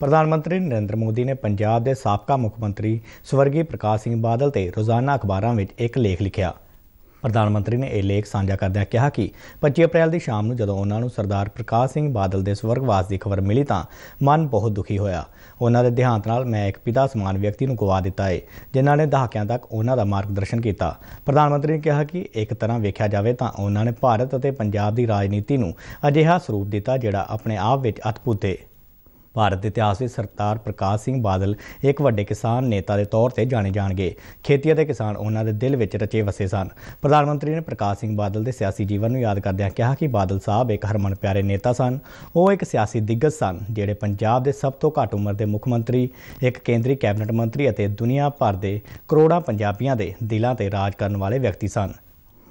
ਪ੍ਰਧਾਨ ਮੰਤਰੀ ਨਰਿੰਦਰ ਮੋਦੀ ਨੇ ਪੰਜਾਬ ਦੇ ਸਾਬਕਾ ਮੁੱਖ ਮੰਤਰੀ ਸਵਰਗੀ ਪ੍ਰਕਾਸ਼ ਸਿੰਘ ਬਾਦਲ ਤੇ ਰੋਜ਼ਾਨਾ ਅਖਬਾਰਾਂ ਵਿੱਚ ਇੱਕ ਲੇਖ ਲਿਖਿਆ ਪ੍ਰਧਾਨ ਮੰਤਰੀ ਨੇ ਇਹ ਲੇਖ ਸਾਂਝਾ ਕਰਦਿਆਂ ਕਿਹਾ ਕਿ 25 ਅਪ੍ਰੈਲ ਦੀ ਸ਼ਾਮ ਨੂੰ ਜਦੋਂ ਉਹਨਾਂ ਨੂੰ ਸਰਦਾਰ ਪ੍ਰਕਾਸ਼ ਸਿੰਘ ਬਾਦਲ ਦੇ ਸਵਰਗਵਾਸ ਦੀ ਖਬਰ ਮਿਲੀ ਤਾਂ ਮਨ ਬਹੁਤ ਦੁਖੀ ਹੋਇਆ ਉਹਨਾਂ ਦੇ ਦਿਹਾਂਤ ਨਾਲ ਮੈਂ ਇੱਕ ਪਿਤਾ ਸਮਾਨ ਵਿਅਕਤੀ ਨੂੰ ਗਵਾ ਦਿੱਤਾ ਹੈ ਜਿਨ੍ਹਾਂ ਨੇ ਦਹਾਕਿਆਂ ਤੱਕ ਉਹਨਾਂ ਦਾ ਮਾਰਗਦਰਸ਼ਨ ਕੀਤਾ ਪ੍ਰਧਾਨ ਮੰਤਰੀ ਨੇ ਕਿਹਾ ਕਿ ਇੱਕ ਤਰ੍ਹਾਂ ਵੇਖਿਆ ਜਾਵੇ ਤਾਂ ਉਹਨਾਂ ਨੇ ਭਾਰਤ ਅਤੇ ਪੰਜਾਬ ਦੀ ਰਾਜਨੀਤੀ ਨੂੰ ਅਜਿਹਾ ਸਰੂਪ ਦਿੱਤਾ ਜਿਹੜਾ ਆਪਣੇ ਆਪ ਵਿੱਚ ਅਤਭੁਤ ਹੈ ਭਾਰਤ ਦੇ ਇਤਿਹਾਸ ਵਿੱਚ ਸਰਤਾਰ ਪ੍ਰਕਾਸ਼ ਸਿੰਘ ਬਾਦਲ ਇੱਕ ਵੱਡੇ ਕਿਸਾਨ ਨੇਤਾ ਦੇ ਤੌਰ ਤੇ ਜਾਣੇ ਜਾਣਗੇ ਖੇਤੀ ਅਤੇ ਕਿਸਾਨ ਉਹਨਾਂ ਦੇ ਦਿਲ ਵਿੱਚ ਰਚੇ ਵਸੇ ਸਨ ਪ੍ਰਧਾਨ ਮੰਤਰੀ ਨੇ ਪ੍ਰਕਾਸ਼ ਸਿੰਘ ਬਾਦਲ ਦੇ ਸਿਆਸੀ ਜੀਵਨ ਨੂੰ ਯਾਦ ਕਰਦਿਆਂ ਕਿਹਾ ਕਿ ਬਾਦਲ ਸਾਹਿਬ ਇੱਕ ਹਰਮਨ ਪਿਆਰੇ ਨੇਤਾ ਸਨ ਉਹ ਇੱਕ ਸਿਆਸੀ ਦਿੱਗਜ ਸਨ ਜਿਹੜੇ ਪੰਜਾਬ ਦੇ ਸਭ ਤੋਂ ਘੱਟ ਉਮਰ ਦੇ ਮੁੱਖ ਮੰਤਰੀ ਇੱਕ ਕੇਂਦਰੀ ਕੈਬਨਿਟ ਮੰਤਰੀ ਅਤੇ ਦੁਨੀਆ ਭਰ ਦੇ ਕਰੋੜਾਂ ਪੰਜਾਬੀਆਂ ਦੇ ਦਿਲਾਂ ਤੇ ਰਾਜ ਕਰਨ ਵਾਲੇ ਵਿਅਕਤੀ ਸਨ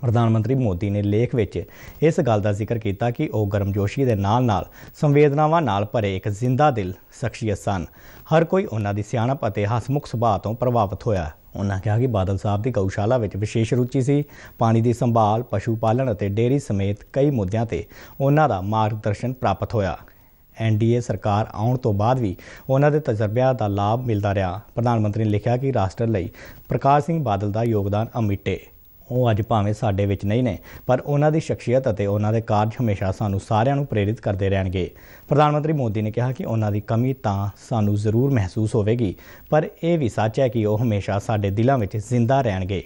ਪ੍ਰਧਾਨ ਮੰਤਰੀ ਮੋਦੀ ਨੇ ਲੇਖ ਵਿੱਚ ਇਸ ਗੱਲ ਦਾ ਜ਼ਿਕਰ ਕੀਤਾ ਕਿ ਉਹ ਗਰਮਜੋਸ਼ੀ ਦੇ ਨਾਲ-ਨਾਲ ਸੰਵੇਦਨਾਵਾਂ ਨਾਲ ਭਰੇ ਇੱਕ ਜ਼ਿੰਦਾ ਦਿਲ ਸ਼ਖਸੀਅਤ ਸਨ ਹਰ ਕੋਈ ਉਹਨਾਂ ਦੀ ਸਿਆਣਪ ਅਤੇ ਹਸਮੁਖ ਸੁਭਾਅ ਤੋਂ ਪ੍ਰਭਾਵਿਤ ਹੋਇਆ ਉਹਨਾਂ ਕਿਹਾ ਕਿ ਬਾਦਲ ਸਾਹਿਬ ਦੀ ਗਊਸ਼ਾਲਾ ਵਿੱਚ ਵਿਸ਼ੇਸ਼ ਰੁਚੀ ਸੀ ਪਾਣੀ ਦੀ ਸੰਭਾਲ ਪਸ਼ੂ ਪਾਲਣ ਅਤੇ ਡੇਰੀ ਸਮੇਤ ਕਈ ਮੁੱਦਿਆਂ ਤੇ ਉਹਨਾਂ ਦਾ ਮਾਰਗਦਰਸ਼ਨ ਪ੍ਰਾਪਤ ਹੋਇਆ ਐਨਡੀਏ ਸਰਕਾਰ ਆਉਣ ਤੋਂ ਬਾਅਦ ਵੀ ਉਹਨਾਂ ਦੇ ਤਜਰਬਿਆਂ ਦਾ ਲਾਭ ਮਿਲਦਾ ਰਿਹਾ ਪ੍ਰਧਾਨ ਮੰਤਰੀ ਨੇ ਲਿਖਿਆ ਕਿ ਰਾਸ਼ਟਰ ਲਈ ਪ੍ਰਕਾਸ਼ ਸਿੰਘ ਬਾਦਲ ਦਾ ਯੋਗਦਾਨ ਅਮਿੱਟੇ ਉਹ ਅੱਜ ਭਾਵੇਂ ਸਾਡੇ ਵਿੱਚ ਨਹੀਂ ਨੇ ਪਰ ਉਹਨਾਂ ਦੀ ਸ਼ਖਸੀਅਤ ਅਤੇ ਉਹਨਾਂ ਦੇ ਕਾਰਜ ਹਮੇਸ਼ਾ ਸਾਨੂੰ ਸਾਰਿਆਂ ਨੂੰ ਪ੍ਰੇਰਿਤ ਕਰਦੇ ਰਹਿਣਗੇ ਪ੍ਰਧਾਨ ਮੰਤਰੀ ਮੋਦੀ ਨੇ ਕਿਹਾ ਕਿ ਉਹਨਾਂ ਦੀ ਕਮੀ ਤਾਂ ਸਾਨੂੰ ਜ਼ਰੂਰ ਮਹਿਸੂਸ ਹੋਵੇਗੀ ਪਰ ਇਹ ਵੀ ਸੱਚ ਹੈ ਕਿ ਉਹ ਹਮੇਸ਼ਾ ਸਾਡੇ ਦਿਲਾਂ ਵਿੱਚ ਜ਼ਿੰਦਾ ਰਹਿਣਗੇ